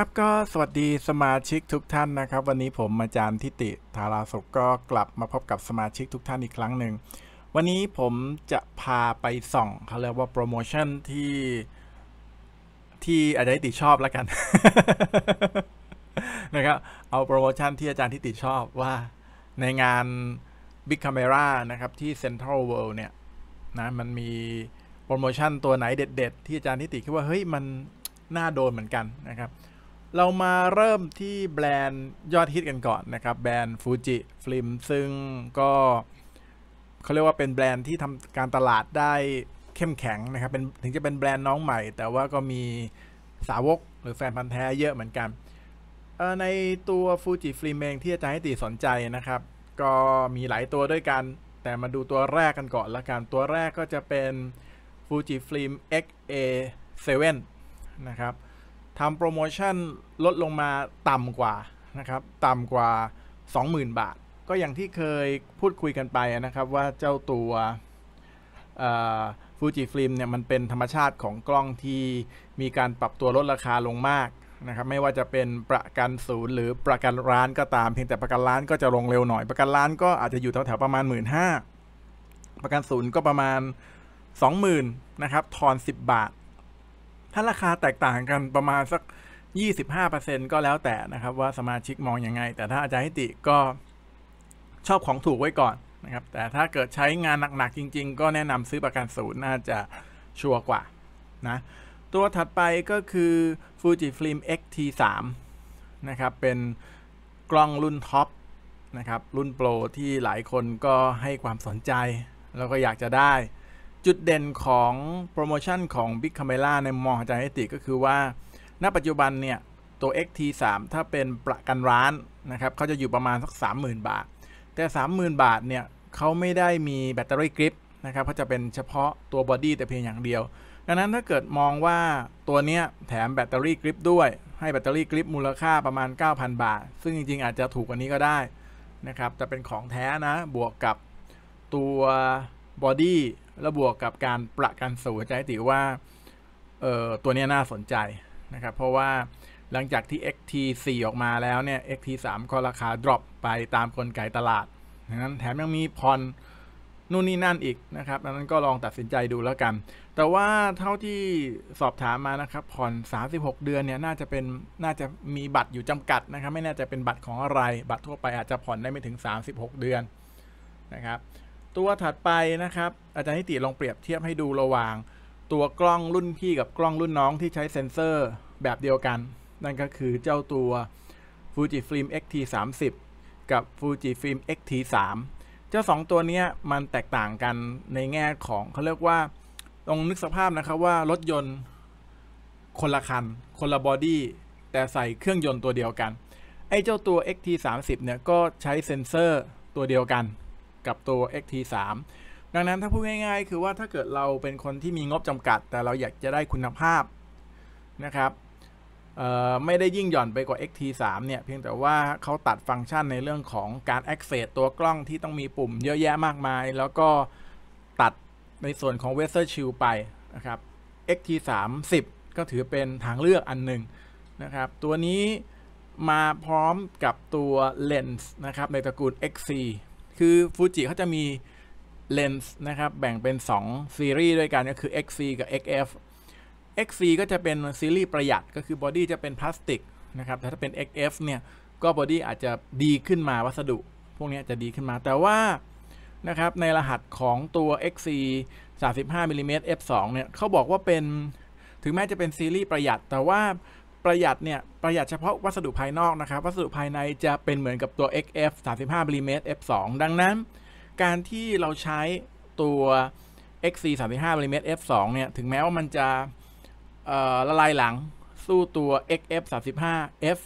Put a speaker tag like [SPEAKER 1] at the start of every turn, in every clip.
[SPEAKER 1] ครับ ก็สวัสดีสมาชิกทุกท่านนะครับ วันนี้ผมอาจารย์ทิติธาราศกก็กลับมาพบกับสมาชิกทุกท่านอีกครั้งหนึ่งวันนี้ผมจะพาไปส่องเขาเรียกว่าโปรโมชั่นที่ ที่อาจารย์ทิติชอบแล้วกัน นะครับ เอาโปรโมชั่นที่อาจารย์ทิติชอบว่า ในงาน Big Camera นะครับที่ Central World เนี่ย นะ มันมีโปรโมชั่นตัวไหนเด็ดๆที่อาจารย์ทิติคิดว่าเฮ้ยมันน่าโดนเหมือนกันนะครับเรามาเริ่มที่แบรนด์ยอดฮิตกันก่อนนะครับ แบรนด์ฟูจิฟิล์มซึ่งก็เขาเรียกว่าเป็นแบรนด์ที่ทำการตลาดได้เข้มแข็งนะครับเป็นถึงจะเป็นแบรนด์น้องใหม่ แต่ว่าก็มีสาวกหรือแฟนพันธ์แท้เยอะเหมือนกันในตัวฟูจิฟิล์มเองที่อาจารย์ให้ตีสนใจนะครับ ก็มีหลายตัวด้วยกัน แต่มาดูตัวแรกกันก่อนละกันตัวแรกก็จะเป็นฟูจิฟิล์ม XA7 นะครับทำโปรโมชั่น ลดลงมาต่ำกว่านะครับต่ำกว่า 20,000 บาท ก็อย่างที่เคยพูดคุยกันไปนะครับว่าเจ้าตัวฟูจิฟิล์มเนี่ยมันเป็นธรรมชาติของกล้องที่มีการปรับตัวลดราคาลงมากนะครับไม่ว่าจะเป็นประกันศูนย์หรือประกันร้านก็ตามเพียงแต่ประกันร้านก็จะลงเร็วหน่อย ประกันร้านก็อาจจะอยู่แถวๆประมาณ 1 5ื่นประกันศูนย์ก็ประมาณ 20,000นะครับทอน10 บาทถ้าราคาแตกต่างกันประมาณสัก 25%ก็แล้วแต่นะครับว่าสมาชิกมองอยังไง แต่ถ้าอาจารย์ให้ติก็ชอบของถูกไว้ก่อนนะครับ แต่ถ้าเกิดใช้งานหนักๆ จริงๆ ก็แนะนำซื้อประกันศูนย์น่าจะชัวร์กว่านะตัวถัดไปก็คือ Fujifilm X-T3 นะครับเป็นกล้องรุ่นท็อปนะครับ รุ่นโปรที่หลายคนก็ให้ความสนใจแล้วก็อยากจะได้จุดเด่นของโปรโมชั่นของ Big Camera ในมองาจาร์ิติก็คือว่า ณ ปัจจุบันเนี่ย ตัว XT3 ถ้าเป็นประกันร้านนะครับเขาจะอยู่ประมาณสัก30,000 บาท แต่ 30,000 บาทเนี่ย เขาไม่ได้มีแบตเตอรี่กริปนะครับเขาจะเป็นเฉพาะตัวบอดี้แต่เพียงอย่างเดียว ดังนั้นถ้าเกิดมองว่าตัวเนี้ยแถมแบตเตอรี่กริปด้วย ให้แบตเตอรี่กริปมูลค่าประมาณ 9,000บาท ซึ่งจริงๆอาจจะถูกกว่านี้ก็ได้นะครับจะเป็นของแท้นะ บวกกับตัวบอดี้ แล้วบวกกับการประกันสูตรใจติว่าเออตัวนี้น่าสนใจนะครับ เพราะว่าหลังจากที่ XT4 ออกมาแล้วเนี่ย XT3 ก็ราคาดรอปไปตามกลไกตลาดดังนั้นแถมยังมีพรนู่นนี่นั่นอีกนะครับดังนั้นก็ลองตัดสินใจดูแล้วกัน แต่ว่าเท่าที่สอบถามมานะครับ ผ่อน 36 เดือนเนี่ย น่าจะเป็น น่าจะมีบัตรอยู่จำกัดนะครับ ไม่น่าจะเป็นบัตรของอะไร บัตรทั่วไปอาจจะผ่อนได้ไม่ถึง 36 เดือนนะครับตัวถัดไปนะครับ อาจารย์นิติลองเปรียบเทียบให้ดูระหว่าง ตัวกล้องรุ่นพี่กับกล้องรุ่นน้องที่ใช้เซ็นเซอร์แบบเดียวกัน นั่นก็คือเจ้าตัว Fujifilm X-T30 กับ Fujifilm X-T3 เจ้า 2 ตัวนี้มันแตกต่างกันในแง่ของเขาเรียกว่าลองนึกสภาพนะครับว่ารถยนต์คนละคันคนละบอดี้แต่ใส่เครื่องยนต์ตัวเดียวกันไอ้เจ้าตัว XT30 เนี่ยก็ใช้เซ็นเซอร์ตัวเดียวกันกับตัว XT3 ดังนั้นถ้าพูดง่ายๆ คือว่าถ้าเกิดเราเป็นคนที่มีงบจำกัด แต่เราอยากจะได้คุณภาพนะครับไม่ได้ยิ่งหย่อนไปกว่า XT3 เนี่ย เพียงแต่ว่าเขาตัดฟังก์ชันในเรื่องของการ Access ตัวกล้องที่ต้องมีปุ่มเยอะแยะมากมาย แล้วก็ตัดในส่วนของ w e ส t e r Shield ไปนะครับ XT3 10 ก็ถือเป็นทางเลือกอันหนึ่งนะครับตัวนี้มาพร้อมกับตัวเลนส์นะครับในตระกูล XC คือฟูจิเขาจะมีเลนส์นะครับแบ่งเป็น 2 ซีรีส์ด้วยกันก็คือ XC กับ XF XC ก็จะเป็นซีรีส์ประหยัดก็คือบอดี้จะเป็นพลาสติกนะครับแต่ถ้าเป็น XF เนี่ยก็บอดี้อาจจะดีขึ้นมาวัสดุพวกนี้จะดีขึ้นมาแต่ว่านะครับในรหัสของตัว XC 35 mm f 2เนี่ยเขาบอกว่าเป็นถึงแม้จะเป็นซีรีส์ประหยัดแต่ว่าประหยัดเนี่ยประหยัดเฉพาะวัสดุภายนอกนะครับวัสดุภายในจะเป็นเหมือนกับตัว XF 35 mm f 2ดังนั้นการที่เราใช้ตัว XC 35 mm f 2เนี่ยถึงแม้ว่ามันจะละลายหลังสู้ตัว XF 35 f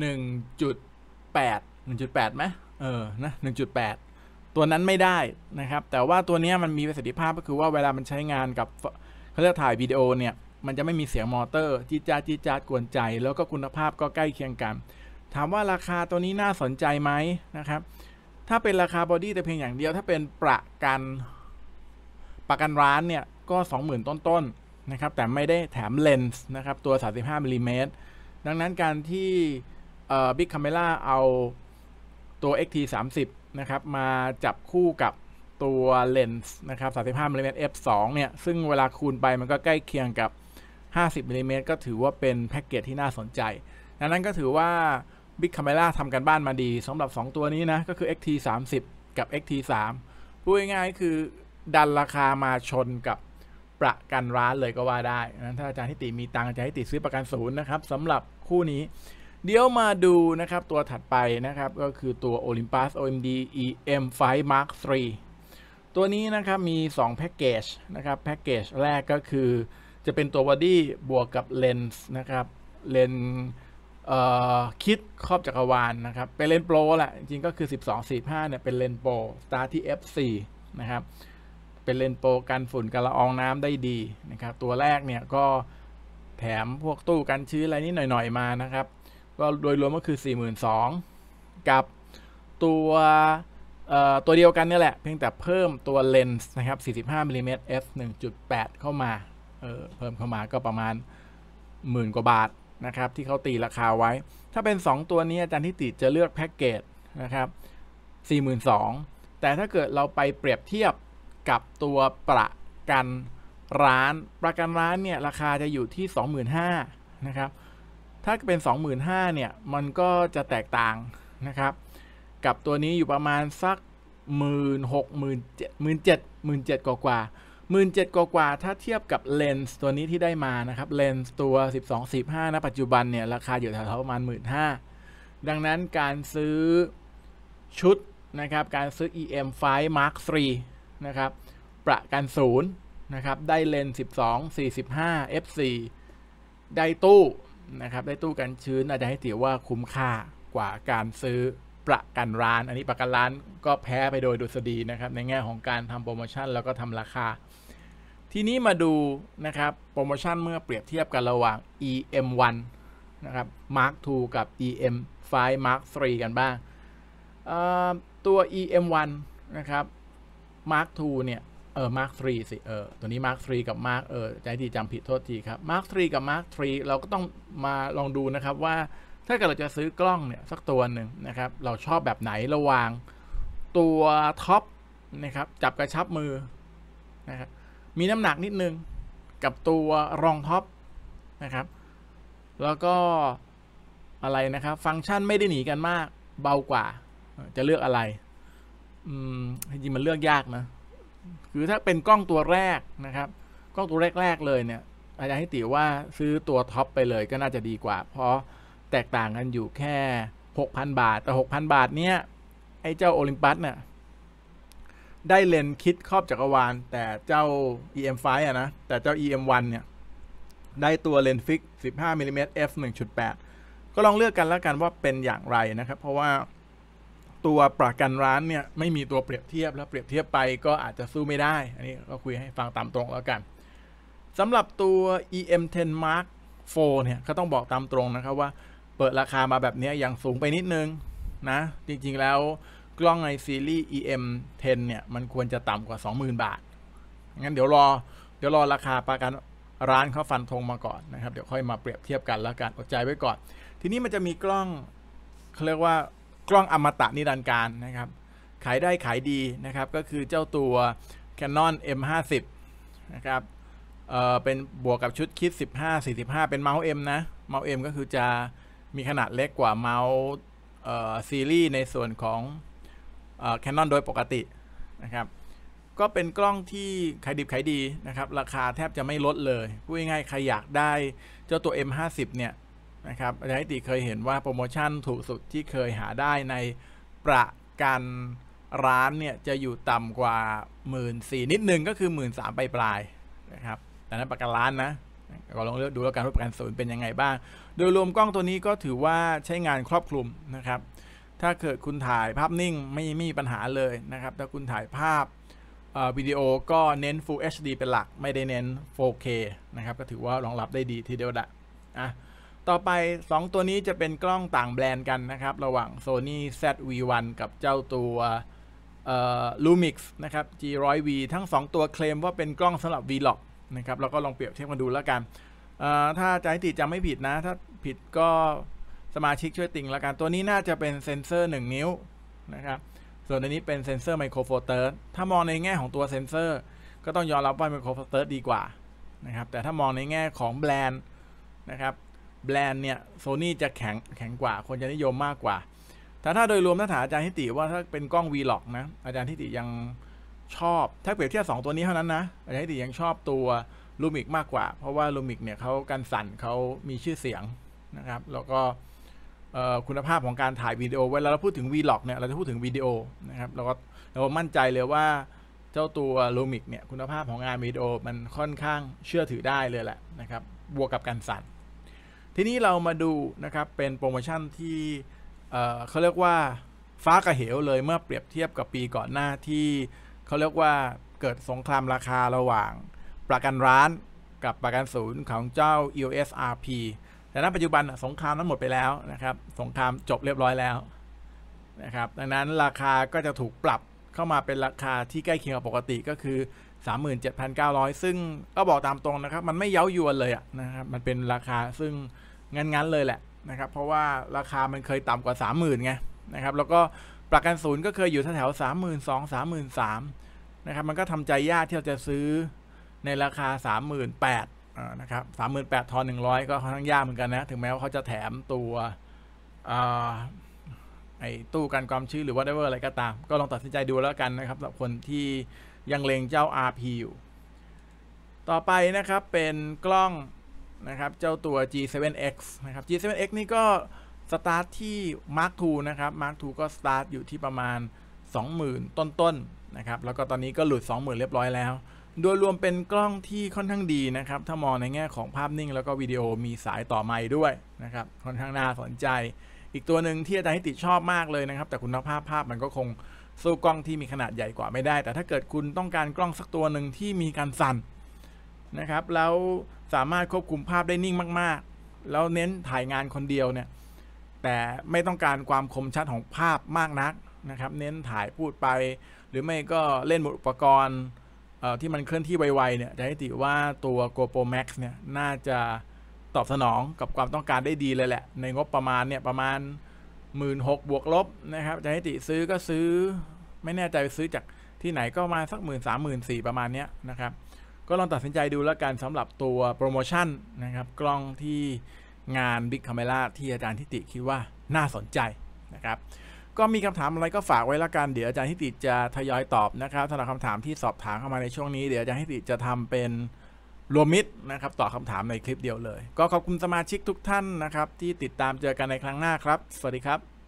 [SPEAKER 1] 1.8 1.8ไหมเออนะ1.8 ตัวนั้นไม่ได้นะครับแต่ว่าตัวนี้มันมีประสิทธิภาพก็คือว่าเวลามันใช้งานกับเขาเรียกถ่ายวิดีโอเนี่ยมันจะไม่มีเสียงมอเตอร์จีจ้าจีจ้ากวนใจแล้วก็คุณภาพก็ใกล้เคียงกัน ถามว่าราคาตัวนี้น่าสนใจไหมนะครับถ้าเป็นราคาบอดี้แต่เพียงอย่างเดียวถ้าเป็นประกันประกันร้านเนี่ยก็20,000ต้นๆนนะครับแต่ไม่ได้แถมเลนส์นะครับตัว 35มิลิเมตรดังนั้นการที่บิ๊กคาเมล่าเอาตัว XT 3 0นะครับมาจับคู่กับตัวเลนส์นะครับ35มิลิเมตร f 2เนี่ย ซึ่งเวลาคูณไปมันก็ใกล้เคียงกับ50มิลลิเมตรก็ถือว่าเป็นแพ็กเกจที่น่าสนใจ ดังนั้นก็ถือว่า Big Camera ทำกันบ้านมาดีสำหรับ 2 ตัวนี้นะ ก็คือ XT 3 0 กับ XT 3พูดง่ายๆคือดันราคามาชนกับประกันร้านเลยก็ว่าได้นะถ้าอาจารย์ทิติมีตังจะให้ติซื้อประกันศูนย์นะครับสำหรับคู่นี้ เดี๋ยวมาดูนะครับ ตัวถัดไปนะครับก็คือตัว Olympus OMD EM5 Mark III ตัวนี้นะครับมี2แพ็กเกจนะครับแพ็กเกจแรกก็คือจะเป็นตัวบอดี้บวกกับเลนส์นะครับ เลนคิดครอบจักรวาลนนะครับ เป็นเลนโปรแหละจริงก็คือ 12 45เนี่ยเป็นเลนโปรสตาร์ที่ F4 นะครับ เป็นเลนโปรกันฝุ่นกันละอองน้ำได้ดีนะครับตัวแรกเนี่ยก็แถมพวกตู้กันชื้ออะไรนี้หน่อยๆมานะครับ ก็โดยรวมก็คือ 42,000กับตัวตัวเดียวกันนี่แหละ เพียงแต่เพิ่มตัวเลนส์นะครับ45มิลลิเมตร f 1.8เข้ามาเออเพิ่มเข้ามาก็ประมาณหมื่นกว่าบาทนะครับ ที่เขาตีราคาไว้ ถ้าเป็น 2 ตัวนี้อาจารย์ทิติจะเลือกแพ็กเกจนะครับ42,000แต่ถ้าเกิดเราไปเปรียบเทียบกับตัวประกันร้าน ประกันร้านเนี่ยราคาจะอยู่ที่ 25,000นะครับถ้าเป็น 25,000เนี่ยมันก็จะแตกต่างนะครับ กับตัวนี้อยู่ประมาณสักหมื่นหกหมื่นเจ็ดหมื่นเจ็ดหมื่นเจ็ดกว่า17,000กว่ากว่าถ้าเทียบกับเลนส์ตัวนี้ที่ได้มานะครับเลนส์ตัว 12 15นะปัจจุบันเนี่ยราคาอยู่แถวๆประมาณ 1 5ื่นดังนั้นการซื้อชุดนะครับการซื้อ EM5 Mark 3นะครับประกันศูนย์นะครับได้เลนส์12 45 f4 ได้ตู้นะครับได้ตู้กันชื้นอาจจะให้ถือว่าคุ้มค่ากว่าการซื้อประกันร้านอันนี้ประกันร้านก็แพ้ไปโดยดุษฎีนะครับ ในแง่ของการทำโปรโมชั่นแล้วก็ทำราคา ทีนี้มาดูนะครับโปรโมชั่นเมื่อเปรียบเทียบกันระหว่าง EM1 นะครับ Mark 2 กับ EM5 Mark 3 กันบ้างตัว EM1 นะครับ Mark 2 เนี่ยเออ Mark 3 สิเออตัวนี้ Mark 3 กับ Mark เออใจที่จำผิดโทษทีครับ Mark 3 กับ Mark 3 เราก็ต้องมาลองดูนะครับว่าถ้าเกิดเราจะซื้อกล้องเนี่ยสักตัวหนึ่งนะครับ เราชอบแบบไหนระวางตัวท็อปนะครับจับกระชับมือนะครับมีน้ำหนักนิดนึงกับตัวรองท็อปนะครับแล้วก็อะไรนะครับ ฟังก์ชันไม่ได้หนีกันมากเบากว่า จะเลือกอะไรอืมจริงมันเลือกยากนะ คือถ้าเป็นกล้องตัวแรกนะครับ กล้องตัวแรกๆเลย เนี่ย อาจารย์ให้ติว่าซื้อตัวท็อปไปเลยก็น่าจะดีกว่า เพราะแตกต่างกันอยู่แค่ 6,000 บาท แต่ 6,000 บาทเนี้ยไอ้เจ้าโอลิมปัสเนี่ยได้เลนคิดครอบจักรวาลแต่เจ้า EM5 อะนะแต่เจ้า EM1 เนี่ย ได้ตัวเลนฟิก15มิลิเมตร f 1.8ก็ลองเลือกกันแล้วกันว่าเป็นอย่างไรนะครับ เพราะว่าตัวประกันร้านเนี่ย ไม่มีตัวเปรียบเทียบแล้วเปรียบเทียบไปก็อาจจะสู้ไม่ได้ อันนี้ก็คุยให้ฟังตามตรงแล้วกันสำหรับตัว EM10 Mark 4เนี่ยก็ต้องบอกตามตรงนะครับว่าเปิดราคามาแบบนี้ยังสูงไปนิดนึงนะจริงๆแล้วกล้องในซีรีส์ EM 10เนี่ย มันควรจะต่ำกว่า 20,000 บาทงั้นเดี๋ยวรอเดี๋ยวรอราคาประกันร้านเขาฟันธงมาก่อนนะครับเดี๋ยวค่อยมาเปรียบเทียบกันแล้วกันอดใจไว้ก่อน ทีนี้มันจะมีกล้องเขาเรียกว่ากล้องอมตะนิรันดร์การนะครับขายได้ขายดีนะครับ ก็คือเจ้าตัว Canon M50 นะครับเออเป็นบวกกับชุดคิด15 45 เป็นเมาส์ M นะเมาส์ M ก็คือจะมีขนาดเล็กกว่าเมาส์ซีรีส์ในส่วนของแคนนอนโดยปกตินะครับก็เป็นกล้องที่ขายดิบขายดีนะครับราคาแทบจะไม่ลดเลยพูดง่ายๆใครอยากได้เจ้าตัว M50 เนี่ยนะครับอาจารย์ติเคยเห็นว่าโปรโมชั่นถูกสุดที่เคยหาได้ในประกันร้านเนี่ยจะอยู่ต่ำกว่า 1 4ื่นนิดนึงก็คือ 1 3ื่นสามปลายๆนะครับแต่นั้นประกันร้านนะก็ลองเลือกดูแล้วกันว่าประกันศูนย์เป็นยังไงบ้างดยรวมกล้องตัวนี้ก็ถือว่าใช้งานครอบคลุมนะครับ ถ้าเกิดคุณถ่ายภาพนิ่งไม่ไม่มีปัญหาเลยนะครับถ้าคุณถ่ายภาพวิดีโอก็เน้น Full HD เป็นหลักไม่ได้เน้น 4K นะครับก็ถือว่ารองรับได้ดีทีเดียวละอ่ะ ต่อไป 2 ตัวนี้จะเป็นกล้องต่างแบรนด์กันนะครับระหว่าง Sony ZV-1 กับเจ้าตัว lumix นะครับ G100V ทั้ง 2 ตัวเคลมว่าเป็นกล้องสำหรับ Vlog นะครับแล้วก็ลองเปรียบเทียบกันดูแล้วกันถ้าใจติจำไม่ผิดนะถ้าผิดก็สมาชิกช่วยติ่งละกันตัวนี้น่าจะเป็นเซนเซอร์ 1 นิ้วนะครับส่วนอันนี้เป็นเซนเซอร์ไมโครโฟเตอร์ถ้ามองในแง่ของตัวเซนเซอร์ ก็ต้องยอมรับว่าไมโครโฟเตอร์ดีกว่านะครับแต่ถ้ามองในแง่ของแบรนด์นะครับแบรนด์เนี่ยโซนี่จะแข็งแข็งกว่า คนจะนิยมมากกว่าแต่ถ้าโดยรวมถ้าถามอาจารย์ทิติว่าถ้าเป็นกล้อง v l o กนะ อาจารย์ทิติยังชอบถ้าเปรียบเทียบงตัวนี้เท่านั้นนะอาจารย์ทิติยังชอบตัวลูมิกมากกว่า เพราะว่าลูมิกเนี่ยเขากันสั่นเขามีชื่อเสียงนะครับแล้วก็คุณภาพของการถ่ายวิดีโอ เวลาเราพูดถึง Vlog เนี่ยเราจะพูดถึงวิดีโอนะครับเราก็เรามั่นใจเลยว่าเจ้าตัวโลมิกเนี่ยคุณภาพของงานวิดีโอมันค่อนข้างเชื่อถือได้เลยแหละนะครับบวกกับการสั่น ทีนี้เรามาดูนะครับเป็นโปรโมชั่นที่เขาเรียกว่าฟ้ากระเหวเลยเมื่อเปรียบเทียบกับปีก่อนหน้าที่เขาเรียกว่าเกิดสงครามราคาระหว่าง ประกันร้านกับประกันศูนย์ของเจ้า EOS RP แต่ณปัจจุบันสงครามนั้นหมดไปแล้วนะครับสงครามจบเรียบร้อยแล้วนะครับดังนั้นราคาก็จะถูกปรับเข้ามาเป็นราคาที่ใกล้เคียงกับปกติก็คือ 37,900 ซึ่งก็บอกตามตรงนะครับ มันไม่เย้ายวนเลยนะครับมันเป็นราคาซึ่งงัันๆเลยแหละนะครับเพราะว่าราคามันเคยต่ำกว่า 30,000 ไงนะครับแล้วก็ประกันศูนย์ก็เคยอยู่แถวสามหมื่นสองสามหมื่นสามนะครับมันก็ทำใจยากที่เราจะซื้อในราคาสามหมื่นแปดนะครับสามหมื่นแปดทอนหนึ่งร้อยก็ค่อนข้างยากเหมือนกันนะ ถึงแม้ว่าเขาจะแถมตัวไอ้ตู้กันความชื้นหรือว่าได้เวอร์อะไรก็ตาม ก็ลองตัดสินใจดูแล้วกันนะครับสำหรับคนที่ยังเลงเจ้า RP อยู่ ต่อไปนะครับเป็นกล้องนะครับเจ้าตัว G7X นะครับ G7X นี่ก็สตาร์ทที่ Mark II นะครับ Mark II ก็สตาร์ทอยู่ที่ประมาณ 20,000 ต้นๆนนะครับแล้วก็ตอนนี้ก็หลุด 20,000 เรียบร้อยแล้วโดยรวมเป็นกล้องที่ค่อนข้างดีนะครับ ถ้ามองในแง่ของภาพนิ่งแล้วก็วิดีโอมีสายต่อไม้ด้วยนะครับ ค่อนข้างน่าสนใจ อีกตัวหนึ่งที่อาจารย์ติชอบมากเลยนะครับ แต่คุณภาพภาพ มันก็คงสู้กล้องที่มีขนาดใหญ่กว่าไม่ได้ แต่ถ้าเกิดคุณต้องการกล้องสักตัวหนึ่งที่มีการสั่นนะครับ แล้วสามารถควบคุมภาพได้นิ่งมากๆ แล้วเน้นถ่ายงานคนเดียวเนี่ย แต่ไม่ต้องการความคมชัดของภาพมากนักนะครับ เน้นถ่ายพูดไป หรือไม่ก็เล่นบทอุปกรณ์ที่มันเคลื่อนที่ไวๆเนี่ยจะให้ติว่าตัว GoPro Max เนี่ยน่าจะตอบสนองกับความต้องการได้ดีเลยแหละ ในงบประมาณเนี่ยประมาณ 1 6ื่นบวกลบนะครับจะให้ติซื้อก็ซื้อ ไม่แน่ใจซื้อจากที่ไหนก็มาสักหมื่นสามหมื่นสี่ประมาณเนี้ยนะครับ ก็ลองตัดสินใจดูแล้วกันสำหรับตัวโปรโมชั่นนะครับกล้องที่งาน Big Camera ที่อาจารย์ทิติคิดว่าน่าสนใจนะครับก็มีคำถามอะไรก็ฝากไว้ละกัน เดี๋ยวอาจารย์ทิติจะทยอยตอบนะครับสำหรับคำถามที่สอบถามเข้ามาในช่วงนี้ เดี๋ยวอาจารย์ทิติจะทำเป็นรวมมิตรนะครับตอบคาถามในคลิปเดียวเลย ก็ขอบคุณสมาชิกทุกท่านนะครับที่ติดตามเจอกันในครั้งหน้าครับ สวัสดีครับ